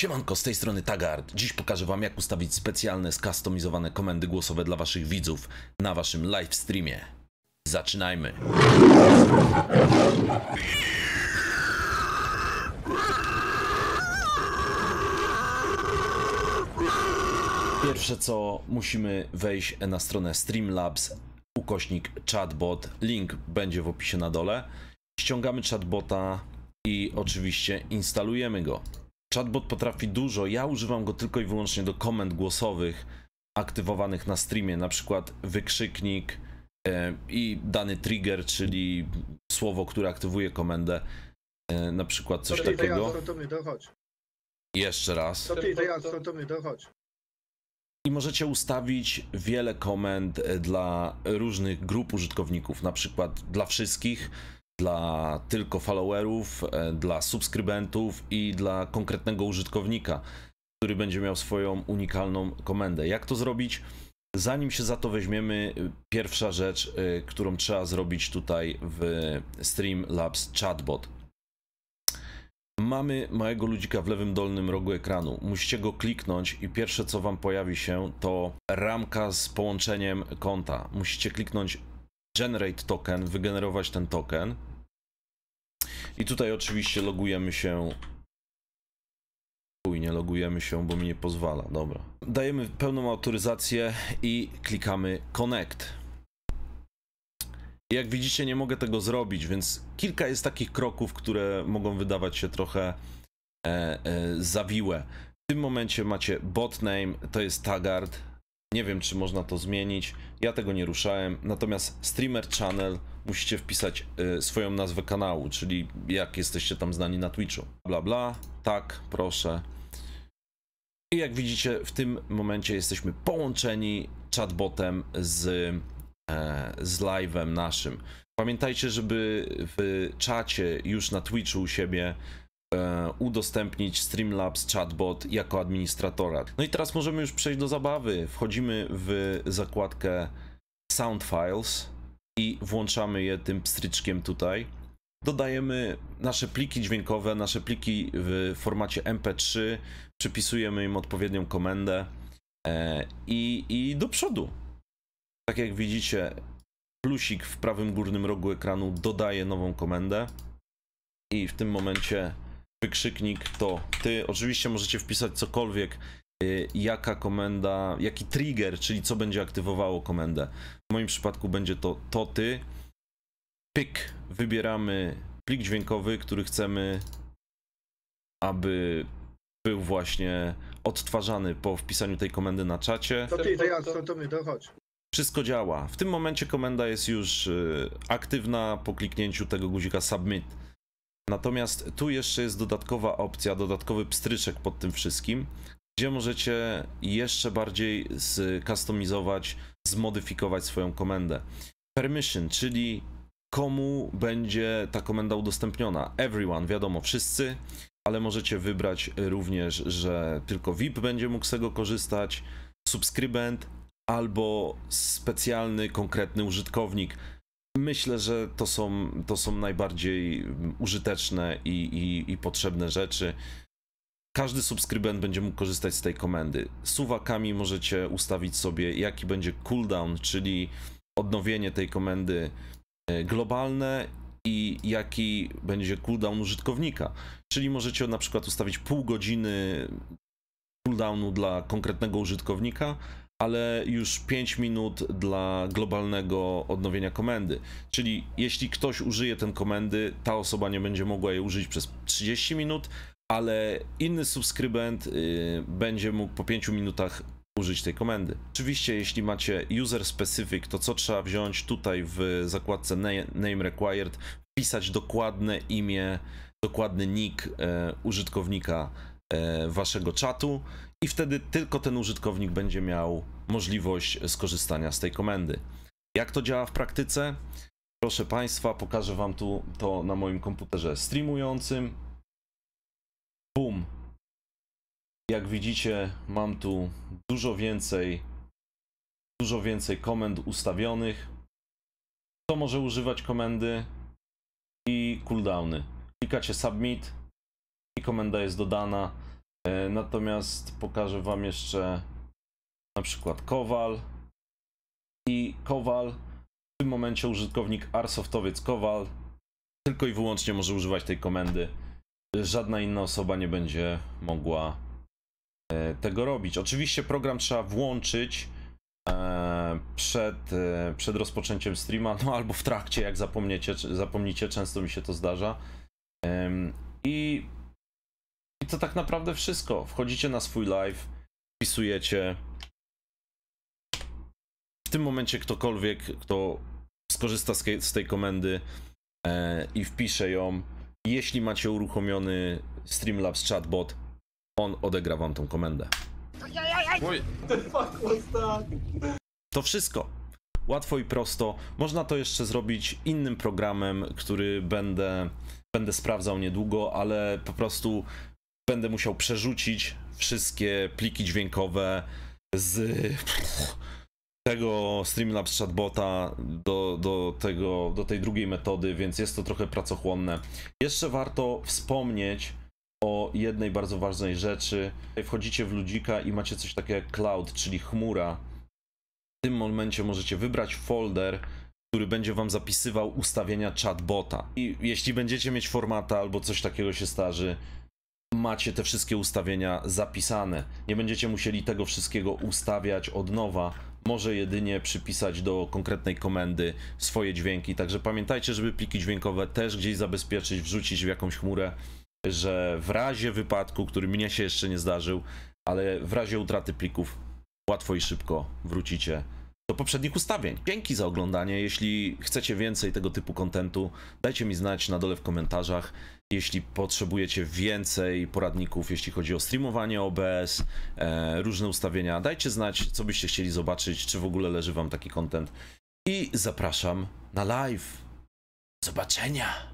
Siemanko, z tej strony Tagard. Dziś pokażę Wam, jak ustawić specjalne, skustomizowane komendy głosowe dla Waszych widzów na Waszym live streamie. Zaczynajmy! Pierwsze co, musimy wejść na stronę Streamlabs, ukośnik chatbot, link będzie w opisie na dole. Ściągamy chatbota i oczywiście instalujemy go. Chatbot potrafi dużo. Ja używam go tylko i wyłącznie do komend głosowych aktywowanych na streamie, na przykład wykrzyknik e, i dany trigger, czyli słowo, które aktywuje komendę. E, na przykład coś takiego. ja, to Jeszcze raz. ja, to I możecie ustawić wiele komend e, dla różnych grup użytkowników, na przykład dla wszystkich dla tylko followerów, e, dla subskrybentów i dla konkretnego użytkownika, który będzie miał swoją unikalną komendę. Jak to zrobić? Zanim się za to weźmiemy, e, pierwsza rzecz, e, którą trzeba zrobić tutaj w Streamlabs Chatbot. Mamy małego ludzika w lewym dolnym rogu ekranu. Musicie go kliknąć i pierwsze co wam pojawi się to ramka z połączeniem konta. Musicie kliknąć generate token, wygenerować ten token. I tutaj oczywiście logujemy się. Chuj, nie logujemy się, bo mi nie pozwala. Dobra. Dajemy pełną autoryzację i klikamy connect. Jak widzicie, nie mogę tego zrobić, więc kilka jest takich kroków, które mogą wydawać się trochę e, e, zawiłe. W tym momencie macie botname, to jest Tagard. Nie wiem, czy można to zmienić. Ja tego nie ruszałem. Natomiast streamer channel musicie wpisać y, swoją nazwę kanału, czyli jak jesteście tam znani na Twitchu. Bla bla. Tak, proszę. I jak widzicie, w tym momencie jesteśmy połączeni chatbotem z, e, z live'em naszym. Pamiętajcie, żeby w czacie już na Twitchu u siebie E, udostępnić Streamlabs chatbot jako administratora. No i teraz możemy już przejść do zabawy. Wchodzimy w zakładkę Sound Files i włączamy je tym pstryczkiem tutaj. Dodajemy nasze pliki dźwiękowe, nasze pliki w formacie MP3, przypisujemy im odpowiednią komendę e, i, i do przodu. Tak jak widzicie, plusik w prawym górnym rogu ekranu dodaje nową komendę i w tym momencie wykrzyknik to ty. Oczywiście możecie wpisać cokolwiek, y, jaka komenda, jaki trigger, czyli co będzie aktywowało komendę. W moim przypadku będzie to to ty. Pyk, wybieramy plik dźwiękowy, który chcemy, aby był właśnie odtwarzany po wpisaniu tej komendy na czacie. To ty, to ja, to, to my, to chodź. Wszystko działa. W tym momencie komenda jest już y, aktywna po kliknięciu tego guzika submit. Natomiast tu jeszcze jest dodatkowa opcja, dodatkowy pstryczek pod tym wszystkim, gdzie możecie jeszcze bardziej skustomizować, zmodyfikować swoją komendę. Permission, czyli komu będzie ta komenda udostępniona. Everyone, wiadomo, wszyscy, ale możecie wybrać również, że tylko VIP będzie mógł z tego korzystać, subskrybent albo specjalny, konkretny użytkownik Myślę, że to są, to są najbardziej użyteczne i, i, i potrzebne rzeczy. Każdy subskrybent będzie mógł korzystać z tej komendy. Suwakami możecie ustawić sobie, jaki będzie cooldown, czyli odnowienie tej komendy e, globalne i jaki będzie cooldown użytkownika. Czyli możecie na przykład ustawić pół godziny cooldownu dla konkretnego użytkownika, ale już 5 minut dla globalnego odnowienia komendy. Czyli jeśli ktoś użyje ten komendy, ta osoba nie będzie mogła jej użyć przez 30 minut, ale inny subskrybent y, będzie mógł po 5 minutach użyć tej komendy. Oczywiście jeśli macie user specific, to co trzeba wziąć tutaj w zakładce name required, wpisać dokładne imię, dokładny nick e, użytkownika e, waszego czatu i wtedy tylko ten użytkownik będzie miał możliwość skorzystania z tej komendy. Jak to działa w praktyce? Proszę Państwa, pokażę Wam tu to na moim komputerze streamującym. Boom. Jak widzicie, mam tu dużo więcej, dużo więcej komend ustawionych. Kto może używać komendy i cooldowny? Klikacie submit i komenda jest dodana E, natomiast pokażę Wam jeszcze na przykład Kowal. I Kowal, w tym momencie użytkownik arsoftowiec Kowal tylko i wyłącznie może używać tej komendy. Żadna inna osoba nie będzie mogła e, tego robić. Oczywiście program trzeba włączyć e, przed, przed rozpoczęciem streama, no albo w trakcie, jak zapomniecie, zapomnicie, często mi się to zdarza. I i to tak naprawdę wszystko. Wchodzicie na swój live, wpisujecie. W tym momencie ktokolwiek, kto skorzysta z, tej komendy e, i wpisze ją, jeśli macie uruchomiony Streamlabs chatbot, on odegra wam tą komendę. To wszystko. Łatwo i prosto. Można to jeszcze zrobić innym programem, który będę, będę sprawdzał niedługo, ale po prostu będę musiał przerzucić wszystkie pliki dźwiękowe z tego Streamlabs chatbota do, do, tego, do tej drugiej metody, więc jest to trochę pracochłonne. Jeszcze warto wspomnieć o jednej bardzo ważnej rzeczy. Wchodzicie w ludzika i macie coś takiego jak cloud, czyli chmura. W tym momencie możecie wybrać folder, który będzie wam zapisywał ustawienia chatbota. I jeśli będziecie mieć formata albo coś takiego się starzy, macie te wszystkie ustawienia zapisane. Nie będziecie musieli tego wszystkiego ustawiać od nowa. Może jedynie przypisać do konkretnej komendy swoje dźwięki. Także pamiętajcie, żeby pliki dźwiękowe też gdzieś zabezpieczyć, wrzucić w jakąś chmurę, że w razie wypadku, który mnie się jeszcze nie zdarzył, ale w razie utraty plików łatwo i szybko wrócicie do poprzednich ustawień. Dzięki za oglądanie. Jeśli chcecie więcej tego typu kontentu, dajcie mi znać na dole w komentarzach. Jeśli potrzebujecie więcej poradników, jeśli chodzi o streamowanie OBS, e, różne ustawienia, dajcie znać, co byście chcieli zobaczyć, czy w ogóle leży wam taki kontent. I zapraszam na live. Zobaczenia!